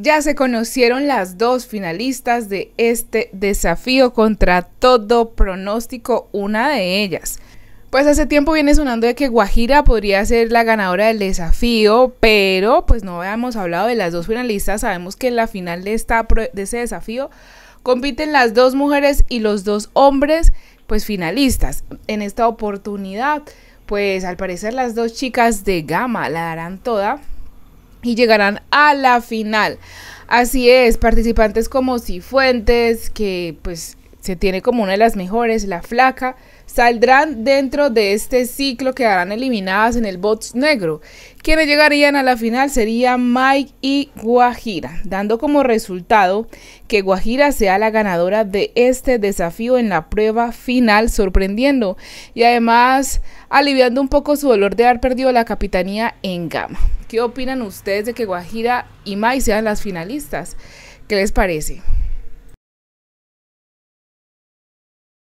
Ya se conocieron las dos finalistas de este desafío contra todo pronóstico, una de ellas. Pues hace tiempo viene sonando de que Guajira podría ser la ganadora del desafío, pero pues no habíamos hablado de las dos finalistas. Sabemos que en la final de, este ese desafío compiten las dos mujeres y los dos hombres, pues finalistas. En esta oportunidad, pues al parecer las dos chicas de gama la darán toda y llegarán a la final. Así es, participantes como Fuentes, que pues se tiene como una de las mejores, la flaca, saldrán dentro de este ciclo, quedarán eliminadas en el bots negro. Quienes llegarían a la final serían Mike y Guajira, dando como resultado que Guajira sea la ganadora de este desafío en la prueba final, sorprendiendo y además aliviando un poco su dolor de haber perdido la capitanía en Gama. ¿Qué opinan ustedes de que Guajira y Mike sean las finalistas? ¿Qué les parece?